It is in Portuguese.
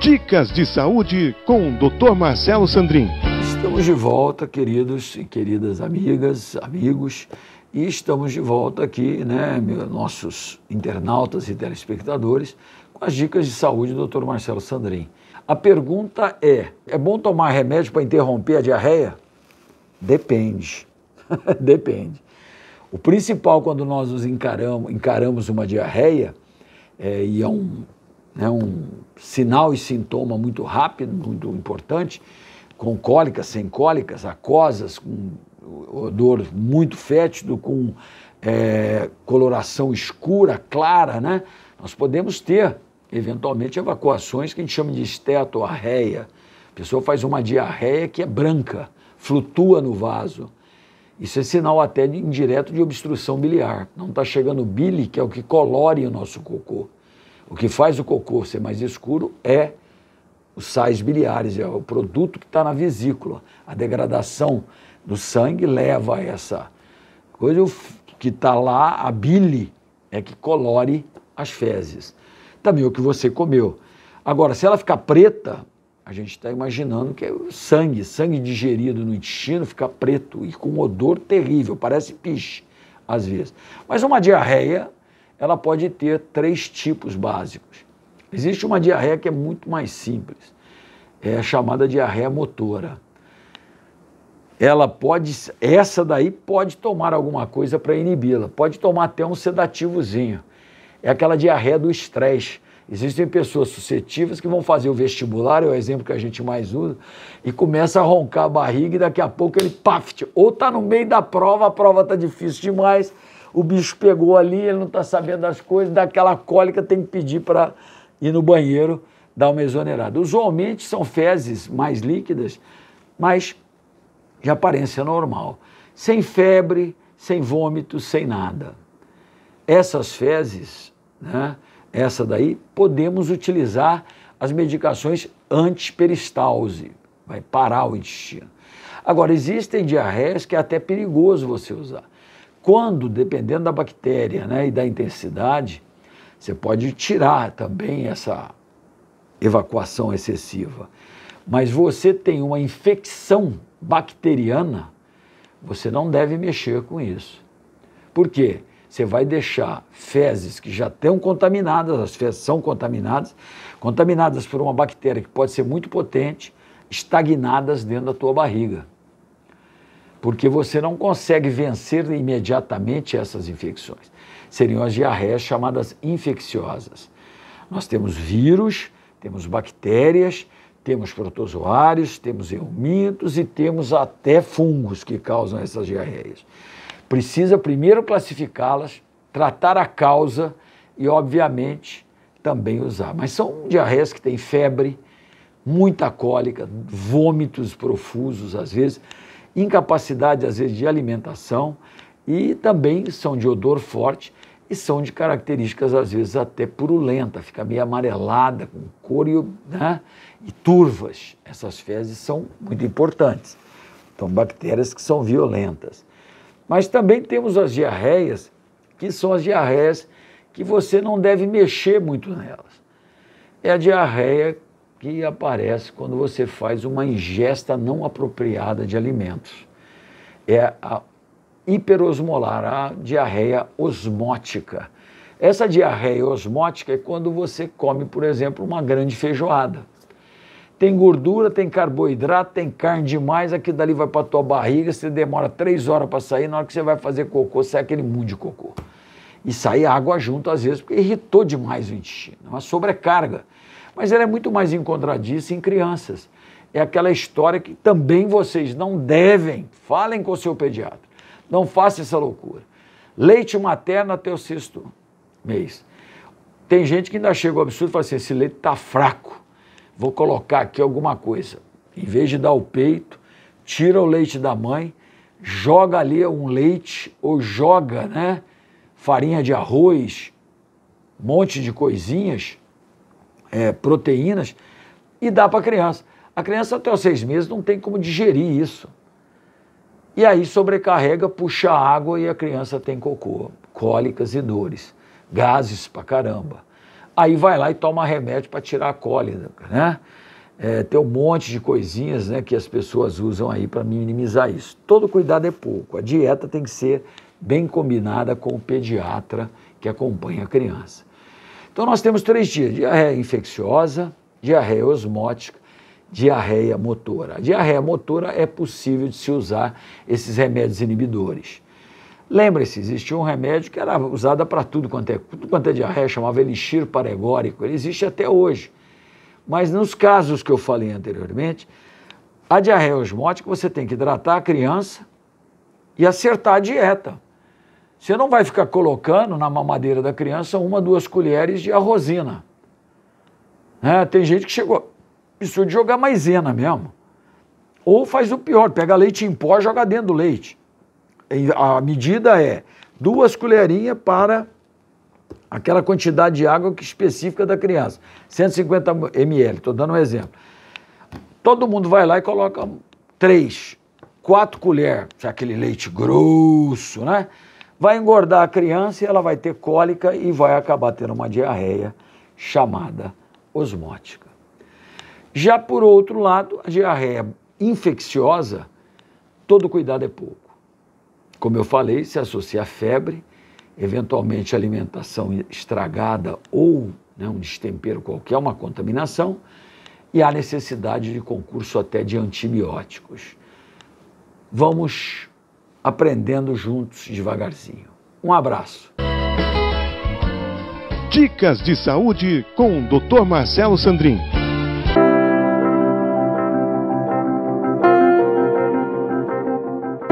Dicas de saúde com o Dr. Marcelo Sandrin. Estamos de volta, queridos e queridas amigas, amigos, e estamos de volta aqui, né, nossos internautas e telespectadores, com as dicas de saúde do Dr. Marcelo Sandrin. A pergunta é: é bom tomar remédio para interromper a diarreia? Depende. Depende. O principal quando nós nos encaramos, encaramos uma diarreia, é, e é um né, um sinal e sintoma muito rápido, muito importante, com cólicas, sem cólicas, acosas, com odor muito fétido, com é, coloração escura, clara, né? Nós podemos ter, eventualmente, evacuações que a gente chama de estetoarreia. A pessoa faz uma diarreia que é branca, flutua no vaso. Isso é sinal até indireto de obstrução biliar. Não está chegando bile, que é o que colore o nosso cocô. O que faz o cocô ser mais escuro é os sais biliares, é o produto que está na vesícula. A degradação do sangue leva a essa coisa que está lá, a bile, é que colore as fezes. Também o que você comeu. Agora, se ela ficar preta, a gente está imaginando que é sangue, sangue digerido no intestino fica preto e com um odor terrível, parece piche às vezes. Mas uma diarreia ela pode ter três tipos básicos. Existe uma diarreia que é muito mais simples, é chamada diarreia motora. Ela pode, essa daí pode tomar alguma coisa para inibi-la, pode tomar até um sedativozinho. É aquela diarreia do estresse. Existem pessoas suscetíveis que vão fazer o vestibular, é o exemplo que a gente mais usa, e começa a roncar a barriga e daqui a pouco ele, paf, ou está no meio da prova, a prova está difícil demais, o bicho pegou ali, ele não está sabendo das coisas, dá aquela cólica, tem que pedir para ir no banheiro, dar uma exonerada. Usualmente são fezes mais líquidas, mas de aparência normal. Sem febre, sem vômito, sem nada. Essas fezes, né, essa daí, podemos utilizar as medicações antiperistalse, vai parar o intestino. Agora, existem diarreias que é até perigoso você usar. Quando, dependendo da bactéria né, e da intensidade, você pode tirar também essa evacuação excessiva. Mas você tem uma infecção bacteriana, você não deve mexer com isso. Por quê? Você vai deixar fezes que já estão contaminadas, as fezes são contaminadas, contaminadas por uma bactéria que pode ser muito potente, estagnadas dentro da tua barriga porque você não consegue vencer imediatamente essas infecções. Seriam as diarreias chamadas infecciosas. Nós temos vírus, temos bactérias, temos protozoários, temos eumintos e temos até fungos que causam essas diarreias. Precisa primeiro classificá-las, tratar a causa e, obviamente, também usar. Mas são diarreias que têm febre, muita cólica, vômitos profusos às vezes incapacidade às vezes de alimentação e também são de odor forte e são de características às vezes até purulenta, fica meio amarelada, com cor e, né, e turvas. Essas fezes são muito importantes. Então, bactérias que são violentas. Mas também temos as diarreias, que são as diarreias que você não deve mexer muito nelas. É a diarreia que aparece quando você faz uma ingesta não apropriada de alimentos. É a hiperosmolar, a diarreia osmótica. Essa diarreia osmótica é quando você come, por exemplo, uma grande feijoada. Tem gordura, tem carboidrato, tem carne demais, aquilo dali vai para tua barriga, você demora três horas para sair, na hora que você vai fazer cocô, sai é aquele mundo de cocô. E sai água junto às vezes, porque irritou demais o intestino, é uma sobrecarga. Mas ela é muito mais encontradiça em crianças. É aquela história que também vocês não devem. Falem com o seu pediatra. Não faça essa loucura. Leite materno até o sexto mês. Tem gente que ainda chega ao absurdo e fala assim: esse leite está fraco. Vou colocar aqui alguma coisa. Em vez de dar o peito, tira o leite da mãe, joga ali um leite ou joga, né? Farinha de arroz, um monte de coisinhas é, proteínas e dá para a criança. A criança até os seis meses não tem como digerir isso. E aí sobrecarrega, puxa água e a criança tem cocô, cólicas e dores, gases pra caramba. Aí vai lá e toma remédio para tirar a cólica né? É, tem um monte de coisinhas né, que as pessoas usam aí para minimizar isso. Todo cuidado é pouco. A dieta tem que ser bem combinada com o pediatra que acompanha a criança. Então nós temos três dias: diarreia infecciosa, diarreia osmótica, diarreia motora. A diarreia motora é possível de se usar esses remédios inibidores. Lembre-se, existia um remédio que era usado para tudo quanto é, tudo quanto é diarreia, chamava elixir paregórico, ele existe até hoje. Mas nos casos que eu falei anteriormente, a diarreia osmótica você tem que hidratar a criança e acertar a dieta. Você não vai ficar colocando na mamadeira da criança uma, duas colheres de arrozina. É, tem gente que chegou, isso de jogar maisena mesmo. Ou faz o pior, pega leite em pó e joga dentro do leite. A medida é duas colherinhas para aquela quantidade de água que específica da criança. 150 ml, estou dando um exemplo. Todo mundo vai lá e coloca três, quatro colheres, é aquele leite grosso, né? vai engordar a criança e ela vai ter cólica e vai acabar tendo uma diarreia chamada osmótica. Já por outro lado, a diarreia infecciosa, todo cuidado é pouco. Como eu falei, se associa a febre, eventualmente alimentação estragada ou né, um destempero qualquer, uma contaminação, e há necessidade de concurso até de antibióticos. Vamos aprendendo juntos devagarzinho. Um abraço. Dicas de saúde com o Dr. Marcelo Sandrin.